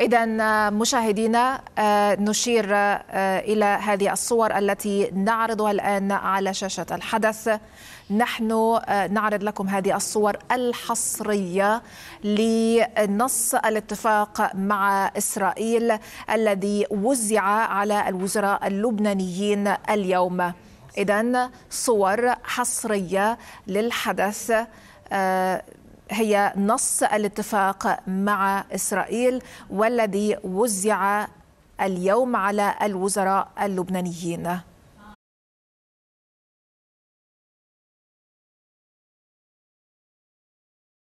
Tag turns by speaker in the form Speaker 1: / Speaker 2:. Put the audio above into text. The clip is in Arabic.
Speaker 1: إذا آه، مشاهدينا آه، نشير آه، إلى هذه الصور التي نعرضها الآن على شاشة الحدث نحن نعرض لكم هذه الصور الحصرية لنص الاتفاق مع إسرائيل الذي وزع على الوزراء اللبنانيين اليوم إذا صور حصرية للحدث هي نص الاتفاق مع إسرائيل والذي وزع اليوم على الوزراء
Speaker 2: اللبنانيين